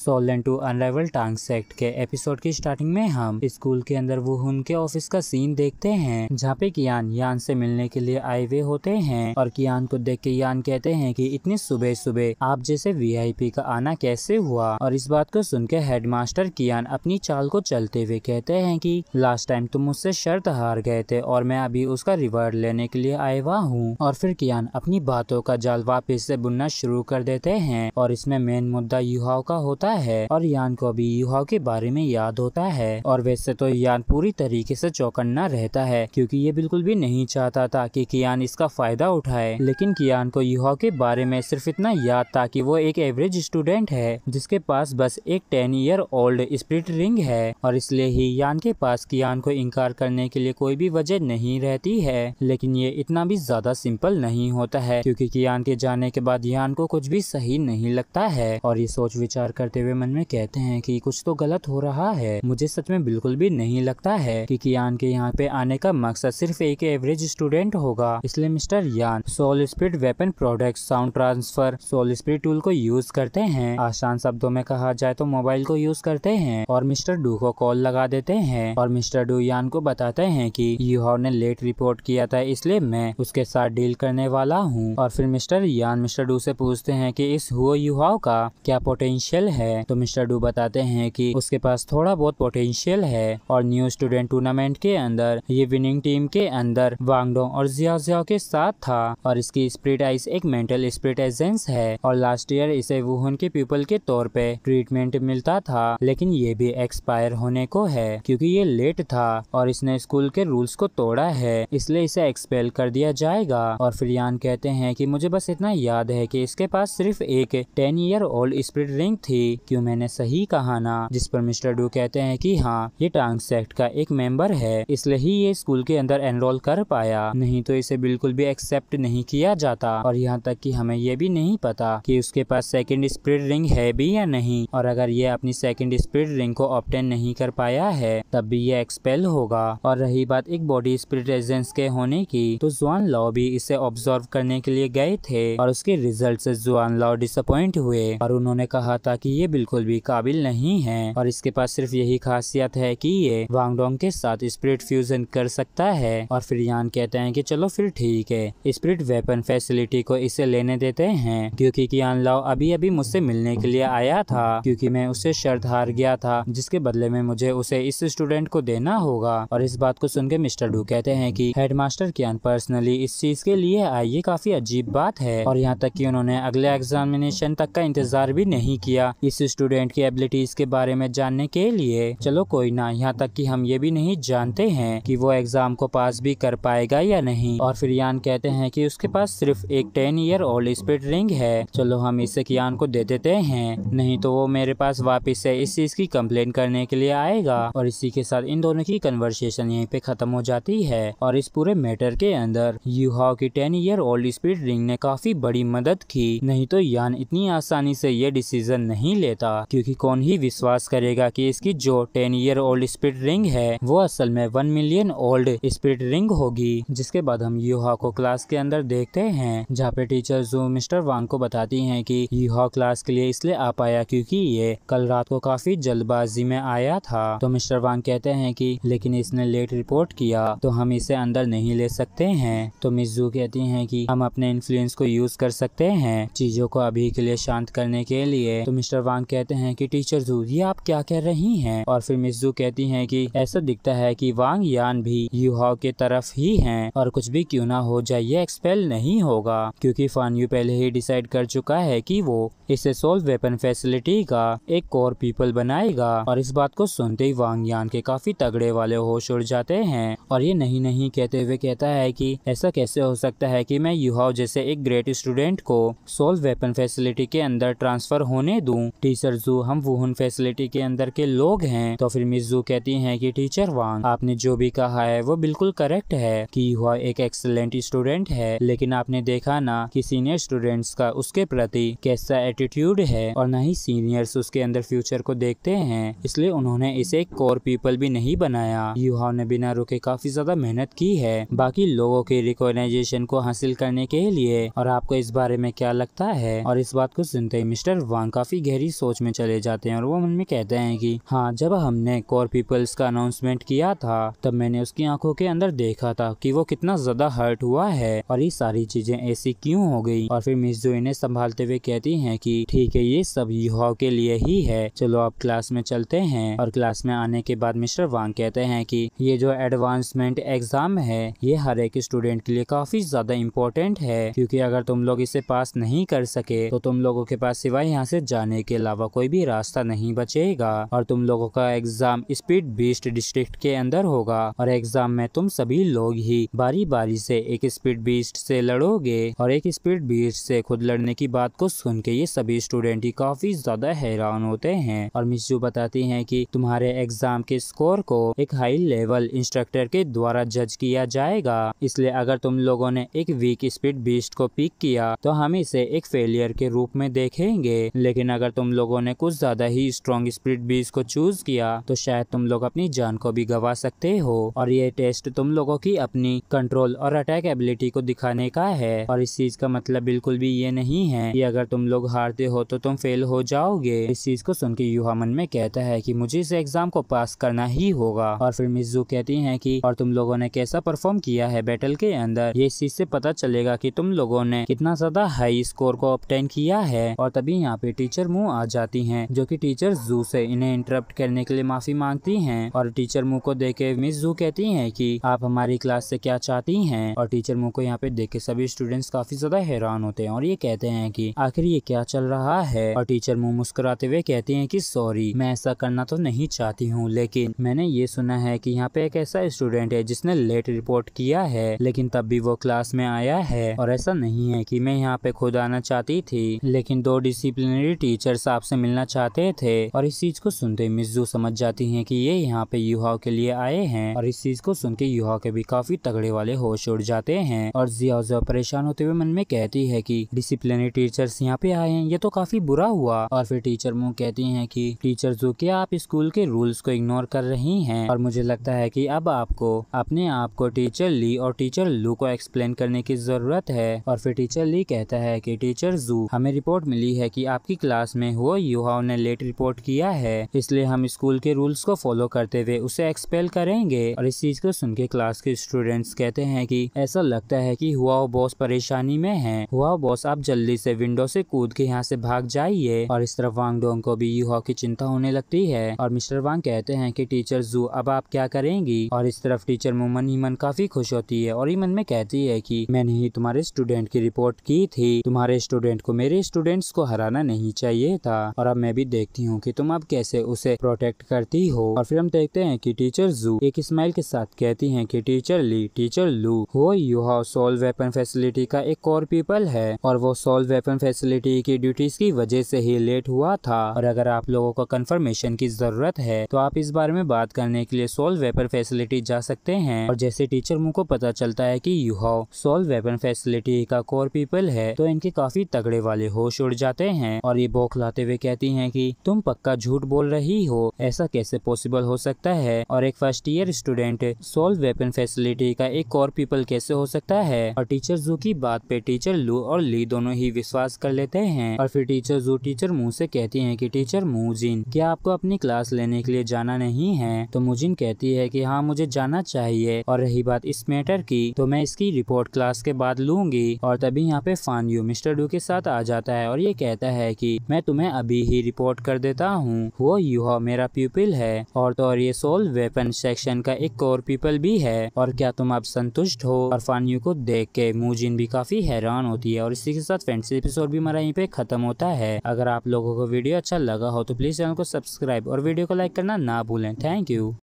Solan to अनराइवल टांग sect के episode की स्टार्टिंग में हम स्कूल के अंदर वो उनके ऑफिस का सीन देखते हैं जहाँ पे कियान यान से मिलने के लिए आए हुए होते हैं और कियान को देख के यान कहते हैं कि इतनी सुबह सुबह आप जैसे वीआईपी का आना कैसे हुआ और इस बात को सुन के मास्टर कियान अपनी चाल को चलते हुए कहते हैं की लास्ट टाइम तुम मुझसे शर्त हार गए थे और मैं अभी उसका रिवार्ड लेने के लिए आए हुआ हूँ और फिर कियान अपनी बातों का जाल वापिस से बुनना शुरू कर देते हैं और इसमें मेन मुद्दा युवाओं का होता होता है और यान को अभी युवाओं के बारे में याद होता है और वैसे तो यान पूरी तरीके से चौकन्ना रहता है क्योंकि ये बिल्कुल भी नहीं चाहता था कि कियान इसका फायदा उठाए लेकिन कियान को युवाओं के बारे में सिर्फ इतना याद था कि वो एक एवरेज स्टूडेंट है जिसके पास बस एक ten year old spirit ring है और इसलिए ही यान के पास कियान को इनकार करने के लिए कोई भी वजह नहीं रहती है लेकिन ये इतना भी ज्यादा सिंपल नहीं होता है क्योंकि कियान के जाने के बाद यान को कुछ भी सही नहीं लगता है और ये सोच विचार करते करते हुए मन में कहते हैं कि कुछ तो गलत हो रहा है मुझे सच में बिल्कुल भी नहीं लगता है कि कियान के यहाँ पे आने का मकसद सिर्फ एक एवरेज स्टूडेंट होगा इसलिए mister Yan soul speed weapon product sound transfer soul speed tool को यूज करते हैं आसान शब्दों में कहा जाए तो मोबाइल को यूज करते हैं और मिस्टर डू को कॉल लगा देते हैं और मिस्टर डू यान को बताते हैं कि यूहाव ने लेट रिपोर्ट किया था इसलिए मैं उसके साथ डील करने वाला हूँ और फिर मिस्टर यान मिस्टर डू से पूछते हैं कि इस हुआ युवाओं का क्या पोटेंशियल है है तो मिस्टर डू बताते हैं कि उसके पास थोड़ा बहुत पोटेंशियल है और न्यू स्टूडेंट टूर्नामेंट के अंदर ये विनिंग टीम के अंदर वांगडोंग और जिया जिया के साथ था और इसकी स्प्रिट आइस एक मेंटल स्प्रिट एजेंस है और लास्ट ईयर इसे वुहन के पीपल के तौर पे ट्रीटमेंट मिलता था लेकिन ये भी एक्सपायर होने को है क्योंकि ये लेट था और इसने स्कूल के रूल्स को तोड़ा है इसलिए इसे एक्सपेल कर दिया जाएगा और फिर यान कहते हैं कि मुझे बस इतना याद है कि इसके पास सिर्फ एक ten year old spirit ring थी क्यों मैंने सही कहा ना जिस पर मिस्टर डू कहते हैं कि हाँ ये टांग सेक्ट का एक मेंबर है इसलिए ही ये स्कूल के अंदर एनरोल कर पाया नहीं तो इसे बिल्कुल भी एक्सेप्ट नहीं किया जाता और यहाँ तक कि हमें ये भी नहीं पता कि उसके पास सेकेंड स्प्रिट रिंग है भी या नहीं और अगर ये अपनी सेकेंड स्प्रिट रिंग को ऑप्टेन नहीं कर पाया है तब भी ये एक्सपेल होगा और रही बात एक बॉडी स्प्रिट एजेंस के होने की तो जुआन लॉ भी इसे ऑब्जर्व करने के लिए गए थे और उसके रिजल्ट से जुआन लॉ डिसअपॉइंट हुए और उन्होंने कहा था कि ये बिल्कुल भी काबिल नहीं है और इसके पास सिर्फ यही खासियत है कि ये वांगडोंग के साथ स्प्रिट फ्यूजन कर सकता है और फिर यान कहते हैं कि चलो फिर ठीक है स्प्रिट वेपन फैसिलिटी को इसे लेने देते हैं क्योंकि कियान लाओ अभी अभी मुझसे मिलने के लिए आया था क्योंकि मैं उसे शर्त हार गया था जिसके बदले में मुझे उसे इस स्टूडेंट को देना होगा और इस बात को सुनकर मिस्टर डू कहते हैं की हेड कियान पर्सनली इस चीज के लिए आई ये काफी अजीब बात है और यहाँ तक की उन्होंने अगले एग्जामिनेशन तक का इंतजार भी नहीं किया इस स्टूडेंट की एबिलिटीज के बारे में जानने के लिए चलो कोई ना यहाँ तक कि हम ये भी नहीं जानते हैं कि वो एग्जाम को पास भी कर पाएगा या नहीं और फिर यान कहते हैं कि उसके पास सिर्फ एक ten year old speed ring है चलो हम इसे कियान को दे देते हैं नहीं तो वो मेरे पास वापिस से इस चीज की कम्प्लेन करने के लिए आएगा और इसी के साथ इन दोनों की कन्वर्सेशन यहीं पे खत्म हो जाती है और इस पूरे मैटर के अंदर यूहाओ की ten year old speed ring ने काफी बड़ी मदद की नहीं तो यान इतनी आसानी से ये डिसीजन नहीं ले देता क्योंकि कौन ही विश्वास करेगा कि इसकी जो ten year old spirit ring है वो असल में one million old spirit ring होगी जिसके बाद हम यूहा को क्लास के अंदर देखते हैं जहाँ पे टीचर जो मिस्टर वांग को बताती है की यूहा क्लास के लिए इसलिए आ पाया क्यूँकी ये कल रात को काफी जल्दबाजी में आया था तो मिस्टर वांग कहते हैं की लेकिन इसने लेट रिपोर्ट किया तो हम इसे अंदर नहीं ले सकते हैं तो जू कहती हैं कि हम अपने इन्फ्लुएंस को यूज कर सकते हैं चीजों को अभी के लिए शांत करने के लिए तो मिस्टर जवान कहते हैं कि टीचर जू ये आप क्या कह रही हैं और फिर मिस जू कहती हैं कि ऐसा दिखता है कि वांग यान भी यूहाओ के तरफ ही हैं और कुछ भी क्यों ना हो जाए ये एक्सपेल नहीं होगा क्योंकि फान यू पहले ही डिसाइड कर चुका है कि वो इस सोल्व वेपन फैसिलिटी का एक कोर पीपल बनाएगा और इस बात को सुनते ही वांग यान के काफी तगड़े वाले होश उड़ जाते हैं और ये नहीं नहीं कहते हुए कहता है कि ऐसा कैसे हो सकता है कि मैं युवाओं जैसे एक ग्रेट स्टूडेंट को सोल्व वेपन फैसिलिटी के अंदर ट्रांसफर होने दूं टीचर जू हम वुहन फैसिलिटी के अंदर के लोग हैं तो फिर मिस जू कहती हैं कि टीचर वांग आपने जो भी कहा है वो बिल्कुल करेक्ट है कि हुआ एक एक्सलेंट स्टूडेंट है लेकिन आपने देखा ना कि सीनियर स्टूडेंट्स का उसके प्रति कैसा एटीट्यूड है और न ही सीनियर्स उसके अंदर फ्यूचर को देखते हैं इसलिए उन्होंने इसे कोर पीपल भी नहीं बनाया युवाओं ने बिना रुके काफी ज्यादा मेहनत की है बाकी लोगों के रिकॉग्नाइजेशन को हासिल करने के लिए और आपको इस बारे में क्या लगता है और इस बात को सुनते ही मिस्टर वांग काफी गहरी ही सोच में चले जाते हैं और वो मन में कहते हैं कि हाँ जब हमने कोर पीपल्स का अनाउंसमेंट किया था तब मैंने उसकी आंखों के अंदर देखा था कि वो कितना ज्यादा हर्ट हुआ है और ये सारी चीजें ऐसी क्यों हो गई और फिर मिस जो इन्हें संभालते हुए कहती है की ठीक है ये सब युवाओं के लिए ही है चलो आप क्लास में चलते हैं और क्लास में आने के बाद मिस्टर वांग कहते हैं की ये जो एडवांसमेंट एग्जाम है ये हर एक स्टूडेंट के लिए काफी ज्यादा इम्पोर्टेंट है क्योंकि अगर तुम लोग इसे पास नहीं कर सके तो तुम लोगों के पास सिवाय यहाँ से जाने के अलावा कोई भी रास्ता नहीं बचेगा और तुम लोगों का एग्जाम स्पीड बीस्ट डिस्ट्रिक्ट के अंदर होगा और एग्जाम में तुम सभी लोग ही बारी बारी से एक स्पीड बीस्ट से लड़ोगे और एक स्पीड बीस्ट से खुद लड़ने की बात को सुन के ये सभी स्टूडेंट ही काफी ज्यादा हैरान होते हैं और मिसू बताती है की तुम्हारे एग्जाम के स्कोर को एक हाई लेवल इंस्ट्रक्टर के द्वारा जज किया जाएगा इसलिए अगर तुम लोगों ने एक वीक स्पीड बीस्ट को पिक किया तो हम इसे एक फेलियर के रूप में देखेंगे लेकिन अगर तुम तुम लोगों ने कुछ ज्यादा ही स्ट्रॉन्ग स्प्रिट भी इसको चूज किया तो शायद तुम लोग अपनी जान को भी गवा सकते हो और ये टेस्ट तुम लोगों की अपनी कंट्रोल और अटैक एबिलिटी को दिखाने का है और इस चीज का मतलब बिल्कुल भी ये नहीं है कि अगर तुम लोग हारते हो तो तुम फेल हो जाओगे इस चीज को सुन के युवा मन में कहता है कि मुझे इस एग्जाम को पास करना ही होगा और फिर मिजू कहती है कि और तुम लोगों ने कैसा परफॉर्म किया है बैटल के अंदर ये इस चीज से पता चलेगा कि तुम लोगों ने कितना ज्यादा हाई स्कोर को ऑप्टेन किया है और तभी यहाँ पे टीचर मुंह आ जाती हैं जो कि टीचर जू से इन्हें इंटरप्ट करने के लिए माफी मांगती हैं और टीचर मुंह को देखे मिस जू कहती हैं कि आप हमारी क्लास से क्या चाहती हैं और टीचर मुंह को यहाँ पे देख के सभी स्टूडेंट्स काफी ज्यादा हैरान होते हैं और ये कहते हैं कि आखिर ये क्या चल रहा है और टीचर मुंह मुस्कुराते हुए कहती हैं कि सॉरी मैं ऐसा करना तो नहीं चाहती हूँ लेकिन मैंने ये सुना है कि यहाँ पे एक ऐसा स्टूडेंट है जिसने लेट रिपोर्ट किया है लेकिन तब भी वो क्लास में आया है और ऐसा नहीं है कि मैं यहाँ पे खुद आना चाहती थी लेकिन दो डिसिप्लिनरी टीचर्स साहब से मिलना चाहते थे और इस चीज को सुनते मिज्जू समझ जाती है की ये यहाँ पे युवाओं के लिए आए हैं और इस चीज को सुन के युहाओ के भी काफी तगड़े वाले होश उड़ जाते हैं और जिया परेशान होते हुए मन में कहती है की डिसिप्लिनरी टीचर्स यहाँ पे आए हैं ये तो काफी बुरा हुआ और फिर टीचर मुँह कहती है की टीचर जो क्या आप स्कूल के रूल्स को इग्नोर कर रही है और मुझे लगता है की अब आपको अपने आप को टीचर ली और टीचर लू को एक्सप्लेन करने की जरूरत है और फिर टीचर ली कहता है की टीचर जू हमें रिपोर्ट मिली है की आपकी क्लास में हो युवाओं ने लेट रिपोर्ट किया है इसलिए हम स्कूल के रूल्स को फॉलो करते हुए उसे एक्सपेल करेंगे और इस चीज को सुन के क्लास के स्टूडेंट्स कहते हैं कि ऐसा लगता है कि हुआ बॉस परेशानी में है हुआ बॉस आप जल्दी से विंडो से कूद के यहाँ से भाग जाइए और इस तरफ वांग डोंग को भी युवा की चिंता होने लगती है और मिस्टर वांग कहते हैं की टीचर जू अब आप क्या करेंगी और इस तरफ टीचर मुमन ईमन काफी खुश होती है और ईमन में कहती है की मैंने ही तुम्हारे स्टूडेंट की रिपोर्ट की थी तुम्हारे स्टूडेंट को मेरे स्टूडेंट्स को हराना नहीं चाहिए था था और अब मैं भी देखती हूँ कि तुम अब कैसे उसे प्रोटेक्ट करती हो और फिर हम देखते हैं कि टीचर जू एक स्माइल के साथ कहती हैं कि टीचर ली टीचर लू हो यू हाउ सोल वेपन फैसिलिटी का एक और पीपल है और वो सोल वेपन फैसिलिटी की ड्यूटीज की वजह से ही लेट हुआ था और अगर आप लोगों को कंफर्मेशन की जरूरत है तो आप इस बारे में बात करने के लिए सोल वेपन फैसिलिटी जा सकते हैं और जैसे टीचर मुंह को पता चलता है कि यूहाओ सोल वेपन फैसिलिटी का कोर पीपल है तो इनके काफी तगड़े वाले होश उड़ जाते हैं और ये बौखला चाहते हुए कहती हैं कि तुम पक्का झूठ बोल रही हो ऐसा कैसे पॉसिबल हो सकता है और एक first year student soul weapon facility का एक और पीपल कैसे हो सकता है और टीचर जू की बात पे टीचर लू और ली दोनों ही विश्वास कर लेते हैं और फिर टीचर जू टीचर मुँह से कहती है की टीचर मुजिन क्या आपको अपनी क्लास लेने के लिए जाना नहीं है तो मुजिन कहती है की हाँ मुझे जाना चाहिए और रही बात इस मैटर की तो मैं इसकी रिपोर्ट क्लास के बाद लूंगी और तभी यहाँ पे फान यू मिस्टर डू के साथ आ जाता है और ये कहता है की मैं तुम्हें मैं अभी ही रिपोर्ट कर देता हूँ वो युवा मेरा पीपल है और तो और ये सोल वेपन सेक्शन का एक और पीपल भी है और क्या तुम अब संतुष्ट हो और फानियों को देख के मुजिन भी काफी हैरान होती है और इसी के साथ फ्रेंड्स एपिसोड भी हमारा यहीं पे खत्म होता है अगर आप लोगों को वीडियो अच्छा लगा हो तो प्लीज चैनल को सब्सक्राइब और वीडियो को लाइक करना ना भूलें थैंक यू